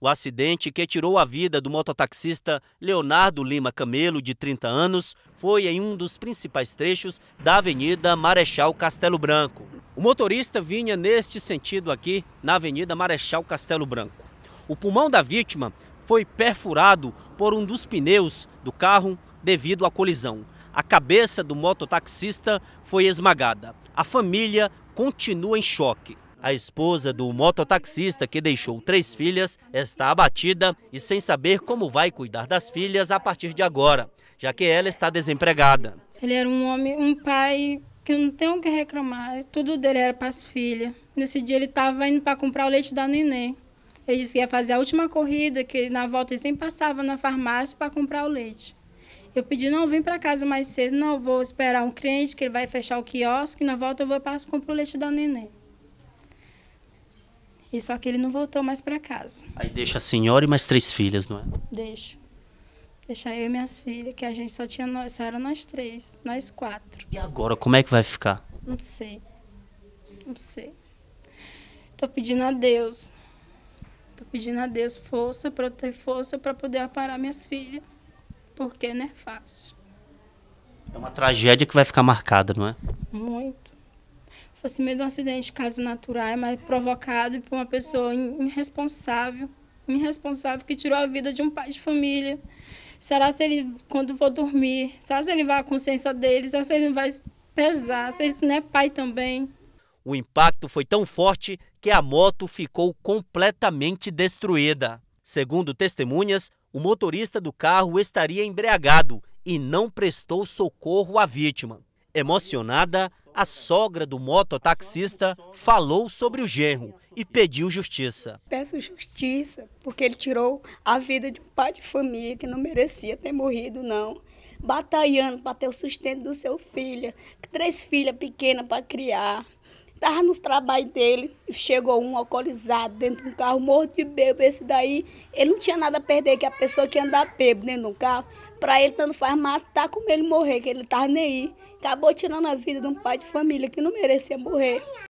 O acidente que tirou a vida do mototaxista Leonardo Lima Camelo, de 30 anos, foi em um dos principais trechos da Avenida Marechal Castelo Branco. O motorista vinha neste sentido aqui, na Avenida Marechal Castelo Branco. O pulmão da vítima foi perfurado por um dos pneus do carro devido à colisão. A cabeça do mototaxista foi esmagada. A família continua em choque. A esposa do mototaxista, que deixou três filhas, está abatida e sem saber como vai cuidar das filhas a partir de agora, já que ela está desempregada. Ele era um homem, um pai que não tem o que reclamar, tudo dele era para as filhas. Nesse dia ele estava indo para comprar o leite da neném. Ele disse que ia fazer a última corrida, que na volta ele sempre passava na farmácia para comprar o leite. Eu pedi, não, vem para casa mais cedo, não, vou esperar um cliente que ele vai fechar o quiosque, na volta eu vou para compro o leite da neném. E só que ele não voltou mais para casa. Aí deixa a senhora e mais três filhas, não é? Deixa. Deixa eu e minhas filhas, que a gente só tinha nós, só era nós três, nós quatro. E agora como é que vai ficar? Não sei. Não sei. Tô pedindo a Deus. Tô pedindo a Deus força para ter força para poder aparar minhas filhas, porque não é fácil. É uma tragédia que vai ficar marcada, não é? Muito fosse mesmo um acidente, caso natural, mas provocado por uma pessoa irresponsável, irresponsável que tirou a vida de um pai de família. Será se ele, quando for dormir, será se ele vai à consciência dele, será se ele vai pesar, se ele não é pai também. O impacto foi tão forte que a moto ficou completamente destruída. Segundo testemunhas, o motorista do carro estaria embriagado e não prestou socorro à vítima. Emocionada, a sogra do mototaxista falou sobre o genro e pediu justiça. Peço justiça, porque ele tirou a vida de um pai de família que não merecia ter morrido, não. Batalhando para ter o sustento do seu filho, três filhas pequenas para criar. Estava nos trabalhos dele, chegou um alcoolizado dentro de um carro, morto de bebo. Esse daí, ele não tinha nada a perder, que a pessoa que andar bebo dentro de um carro, para ele tanto faz matar como ele morrer, que ele estava nem aí. Acabou tirando a vida de um pai de família que não merecia morrer.